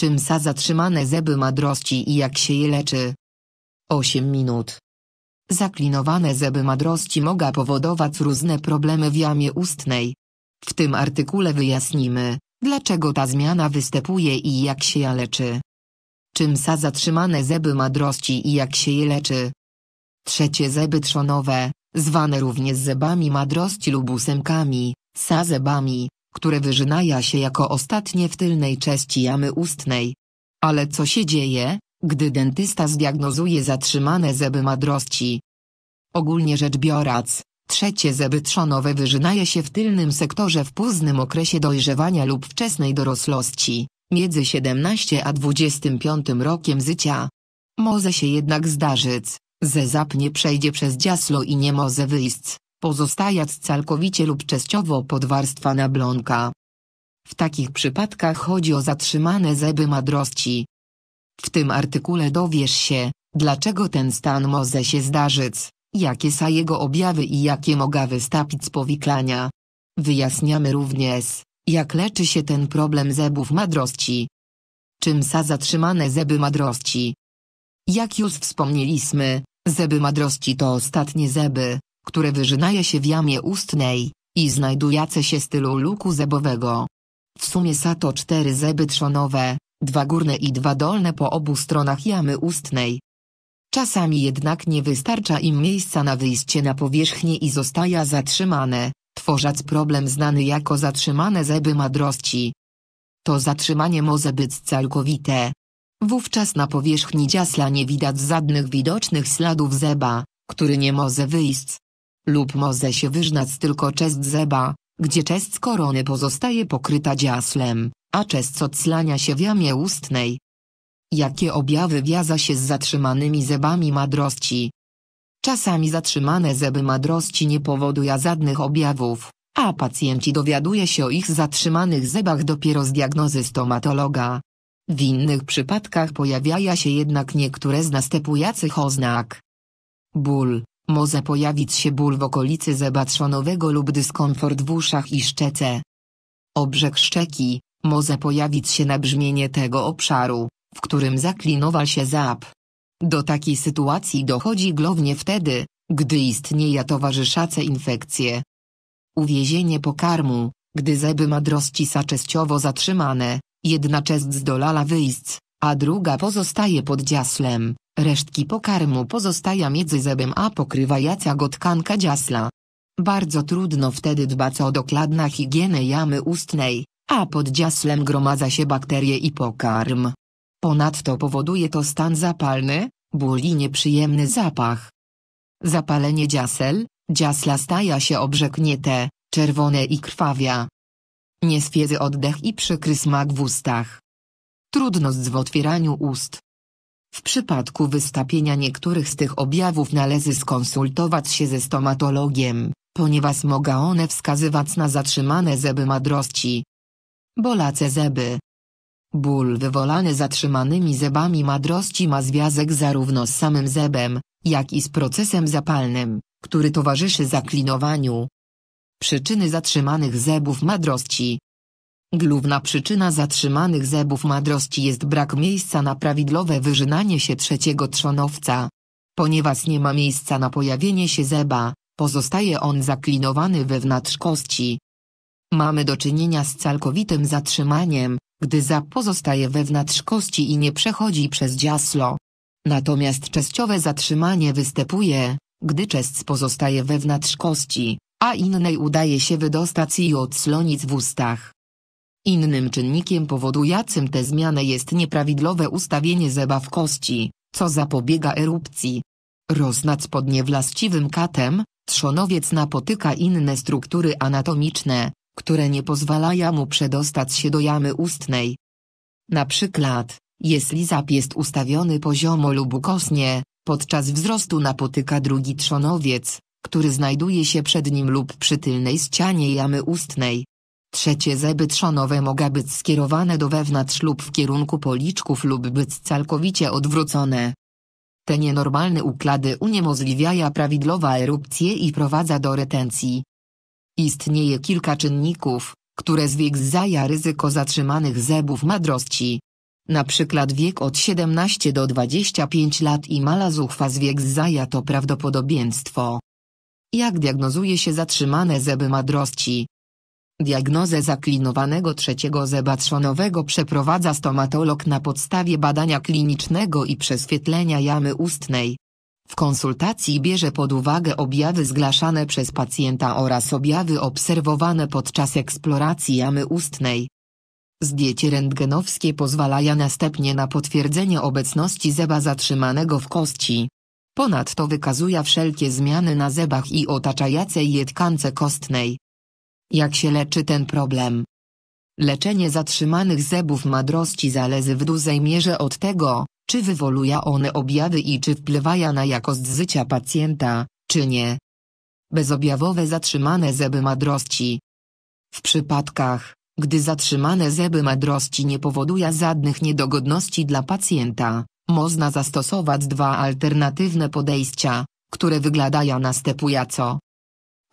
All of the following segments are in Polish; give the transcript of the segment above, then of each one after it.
Czym są zatrzymane zeby madrości i jak się je leczy? 8 minut. Zaklinowane zeby madrości mogą powodować różne problemy w jamie ustnej. W tym artykule wyjaśnimy, dlaczego ta zmiana występuje i jak się ja leczy. Czym są zatrzymane zeby madrości i jak się je leczy? Trzecie zeby trzonowe, zwane również zebami madrości lub ósemkami, sa zebami, które wyrzynaja się jako ostatnie w tylnej części jamy ustnej. Ale co się dzieje, gdy dentysta zdiagnozuje zatrzymane zęby madrości? Ogólnie rzecz biorąc, trzecie zęby trzonowe wyrzynaje się w tylnym sektorze w późnym okresie dojrzewania lub wczesnej dorosłości, między 17 a 25 rokiem życia. Może się jednak zdarzyć, że zap nie przejdzie przez dziaslo i nie może wyjść, pozostając całkowicie lub częściowo pod warstwa nablonka. W takich przypadkach chodzi o zatrzymane zeby madrości. W tym artykule dowiesz się, dlaczego ten stan może się zdarzyć, jakie są jego objawy i jakie mogą wystąpić powiklania. Wyjaśniamy również, jak leczy się ten problem zebów madrości. Czym są zatrzymane zeby madrości? Jak już wspomnieliśmy, zeby madrości to ostatnie zeby, które wyrzynaje się w jamie ustnej i znajdujące się stylu luku zębowego. W sumie są to cztery zęby trzonowe, dwa górne i dwa dolne po obu stronach jamy ustnej. Czasami jednak nie wystarcza im miejsca na wyjście na powierzchnię i zostaje zatrzymane, tworząc problem znany jako zatrzymane zęby madrości. To zatrzymanie może być całkowite. Wówczas na powierzchni dziasla nie widać żadnych widocznych śladów zeba, który nie może wyjść lub może się wyżnać tylko czest zeba, gdzie czest korony pozostaje pokryta dziaslem, a czest odslania się w jamie ustnej. Jakie objawy wiąza się z zatrzymanymi zebami madrości? Czasami zatrzymane zeby madrości nie powodują żadnych objawów, a pacjenci dowiaduje się o ich zatrzymanych zebach dopiero z diagnozy stomatologa. W innych przypadkach pojawiają się jednak niektóre z następujących oznak. Ból, może pojawić się ból w okolicy zebatrzonowego lub dyskomfort w uszach i szczece. Obrzeg szczeki, może pojawić się nabrzmienie tego obszaru, w którym zaklinował się zap. Do takiej sytuacji dochodzi głównie wtedy, gdy istnieje towarzyszace infekcje. Uwiezienie pokarmu, gdy zeby ma są częściowo zatrzymane, jedna część zdolala wyjść, a druga pozostaje pod dziaslem, Resztki pokarmu pozostają między zębem a pokrywa jaca go dziasla. Bardzo trudno wtedy dbać o dokładną higienę jamy ustnej, a pod dziaslem gromadza się bakterie i pokarm. Ponadto powoduje to stan zapalny, ból i nieprzyjemny zapach. Zapalenie dziasel, dziasla staje się obrzeknięte, czerwone i krwawia. Nieswieży oddech i przykry smak w ustach. Trudność z otwieraniu ust. W przypadku wystąpienia niektórych z tych objawów należy skonsultować się ze stomatologiem, ponieważ mogą one wskazywać na zatrzymane zęby madrości. Bolace zęby Ból wywołany zatrzymanymi zębami madrości ma związek zarówno z samym zębem, jak i z procesem zapalnym, który towarzyszy zaklinowaniu. Przyczyny zatrzymanych zębów madrości Główna przyczyna zatrzymanych zebów madrości jest brak miejsca na prawidłowe wyrzynanie się trzeciego trzonowca. Ponieważ nie ma miejsca na pojawienie się zeba, pozostaje on zaklinowany wewnątrz kości. Mamy do czynienia z całkowitym zatrzymaniem, gdy zap pozostaje wewnątrz kości i nie przechodzi przez dziaslo. Natomiast częściowe zatrzymanie występuje, gdy czesc pozostaje wewnątrz kości, a innej udaje się wydostać i odsłonić w ustach. Innym czynnikiem powodującym tę zmianę jest nieprawidłowe ustawienie zęba w kości, co zapobiega erupcji. Roznacz pod niewłaściwym katem, trzonowiec napotyka inne struktury anatomiczne, które nie pozwalają mu przedostać się do jamy ustnej. Na przykład, jeśli zap jest ustawiony poziomo lub ukosnie, podczas wzrostu napotyka drugi trzonowiec, który znajduje się przed nim lub przy tylnej ścianie jamy ustnej. Trzecie zeby trzonowe mogą być skierowane do wewnątrz lub w kierunku policzków lub być całkowicie odwrócone. Te nienormalne układy uniemożliwiają prawidłowa erupcję i prowadza do retencji. Istnieje kilka czynników, które zwiększają ryzyko zatrzymanych zebów madrości. Na przykład wiek od 17 do 25 lat i mala zuchwa zwiększają to prawdopodobieństwo. Jak diagnozuje się zatrzymane zeby madrości? Diagnozę zaklinowanego trzeciego zeba trzonowego przeprowadza stomatolog na podstawie badania klinicznego i prześwietlenia jamy ustnej. W konsultacji bierze pod uwagę objawy zgłaszane przez pacjenta oraz objawy obserwowane podczas eksploracji jamy ustnej. Zdjęcie rentgenowskie pozwalają następnie na potwierdzenie obecności zeba zatrzymanego w kości. Ponadto wykazuje wszelkie zmiany na zebach i otaczającej je tkance kostnej. Jak się leczy ten problem? Leczenie zatrzymanych zebów madrości zależy w dużej mierze od tego, czy wywoluja one objawy i czy wpływają na jakość życia pacjenta, czy nie. Bezobjawowe zatrzymane zeby madrości. W przypadkach, gdy zatrzymane zeby madrości nie powodują żadnych niedogodności dla pacjenta, można zastosować dwa alternatywne podejścia, które wyglądają następująco.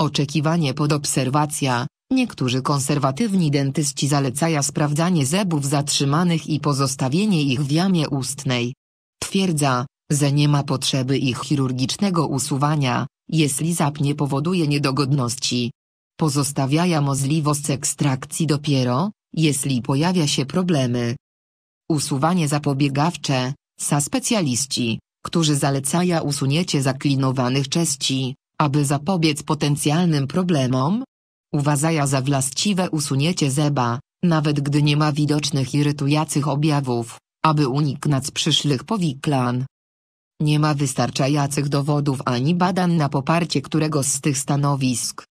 Oczekiwanie pod obserwacja. Niektórzy konserwatywni dentyści zalecają sprawdzanie zębów zatrzymanych i pozostawienie ich w jamie ustnej. Twierdza, że nie ma potrzeby ich chirurgicznego usuwania, jeśli zap nie powoduje niedogodności. Pozostawiają możliwość ekstrakcji dopiero, jeśli pojawia się problemy. Usuwanie zapobiegawcze, sa specjaliści, którzy zalecają usunięcie zaklinowanych części, aby zapobiec potencjalnym problemom, uważaja za właściwe usunięcie zeba, nawet gdy nie ma widocznych irytujących objawów, aby uniknąć przyszłych powiklan. Nie ma wystarczających dowodów ani badań na poparcie którego z tych stanowisk.